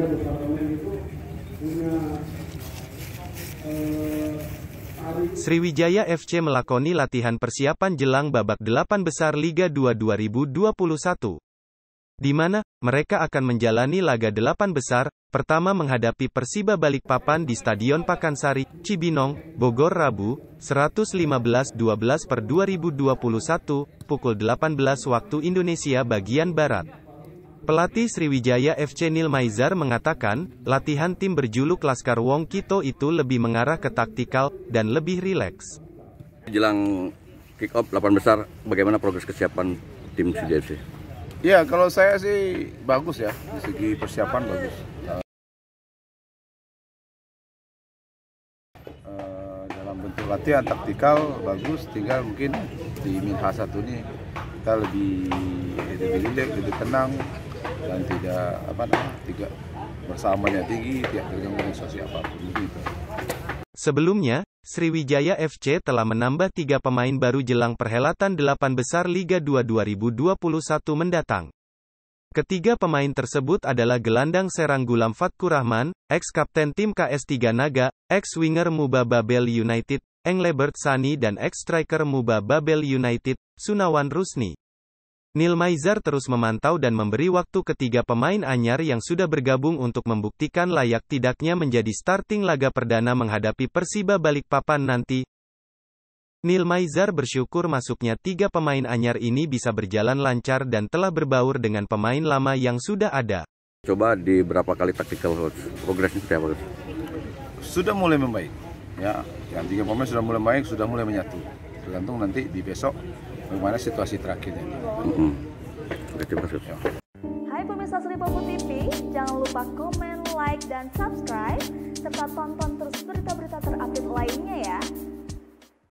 sehingga departemen itu punya eh, Sriwijaya FC melakoni latihan persiapan jelang babak delapan besar Liga 2 2021 di mana mereka akan menjalani laga delapan besar, pertama menghadapi Persiba Balikpapan di Stadion Pakansari, Cibinong, Bogor Rabu, 115-12 per 2021, pukul 18 waktu Indonesia bagian Barat. Pelatih Sriwijaya FC Nil Maizar mengatakan, latihan tim berjuluk Laskar Wong Kito itu lebih mengarah ke taktikal, dan lebih rileks. Jelang kick off 8 besar, bagaimana progres kesiapan tim Sriwijaya FC? Ya, kalau saya sih bagus ya, di segi persiapan bagus. Eh, dalam bentuk latihan taktikal bagus, tinggal mungkin di Minha satu ini kita lebih lebih rileks, lebih tenang, dan tidak apa namanya tidak bersamanya tinggi tidak terganggu sosial apapun gitu. Sebelumnya, Sriwijaya FC telah menambah tiga pemain baru jelang perhelatan delapan besar Liga 2 2021 mendatang. Ketiga pemain tersebut adalah gelandang serang Gulam Fatku Rahman, ex-kapten tim KS3 Naga, ex-winger Muba Babel United, Englebert Sani dan ex-striker Muba Babel United, Sunawan Rusni. Neil Maizar terus memantau dan memberi waktu ketiga pemain anyar yang sudah bergabung untuk membuktikan layak tidaknya menjadi starting laga perdana menghadapi Persiba Balikpapan nanti. Neil Maizar bersyukur masuknya tiga pemain anyar ini bisa berjalan lancar dan telah berbaur dengan pemain lama yang sudah ada. Coba di berapa kali tactical progresnya seperti apa? Sudah mulai membaik. Ya, yang tiga pemain sudah mulai baik, sudah mulai menyatu tergantung nanti di besok bagaimana situasi terakhirnya. Mm -hmm. Hai pemirsa Seribu TV, jangan lupa komen, like, dan subscribe, serta tonton terus berita-berita terupdate lainnya ya.